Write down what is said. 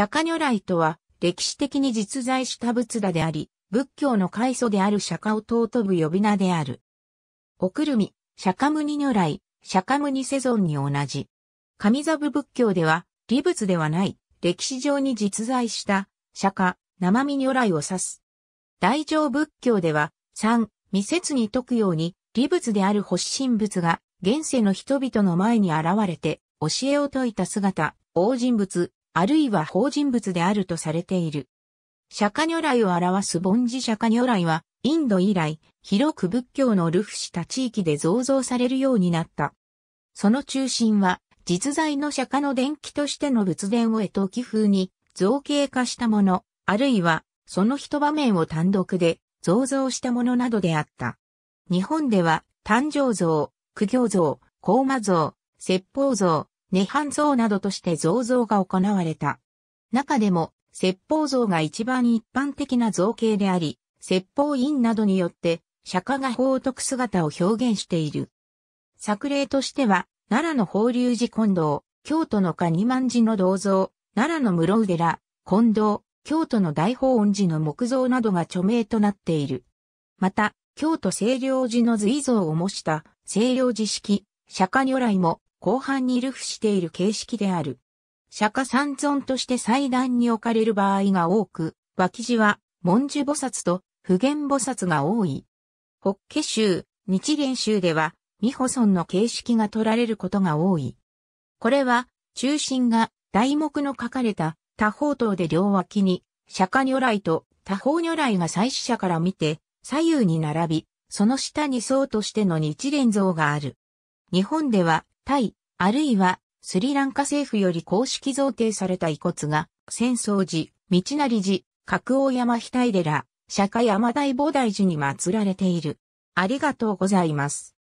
釈迦如来とは、歴史的に実在した仏陀であり、仏教の開祖である釈迦を尊ぶ呼び名である。おくるみ、釈迦牟尼如来、釈迦牟尼世尊に同じ。神座部仏教では、理仏ではない、歴史上に実在した、釈迦、生身如来を指す。大乗仏教では、三、密接に解くように、理仏である発信仏が、現世の人々の前に現れて、教えを説いた姿、王人仏、あるいは法人物であるとされている。釈迦如来を表す凡字釈迦如来は、インド以来、広く仏教のルフした地域で造像されるようになった。その中心は、実在の釈迦の伝記としての仏伝を絵と気風に造形化したもの、あるいは、その一場面を単独で造像したものなどであった。日本では、誕生像、苦行像、高魔像、説法像、涅槃像などとして造像が行われた。中でも、説法像が一番一般的な造形であり、説法院などによって、釈迦が法徳姿を表現している。作例としては、奈良の法隆寺近藤、京都のカ二万寺の銅像、奈良の室宇寺、近藤、京都の大法恩寺の木像などが著名となっている。また、京都清涼寺の随像を模した清涼寺式、釈迦如来も後半に流布している形式である。釈迦三尊として祭壇に置かれる場合が多く、脇地は文殊菩薩と普賢菩薩が多い。北家州、日蓮州では、未保存の形式が取られることが多い。これは、中心が題目の書かれた多方等で両脇に、釈迦如来と多方如来が祭祀者から見て、左右に並び、その下に僧としての日蓮像がある。日本では、タイ、あるいはスリランカ政府より公式贈呈された遺骨が、浅草寺、道成寺、角王山額寺、釈迦山大菩提寺に祀られている。ありがとうございます。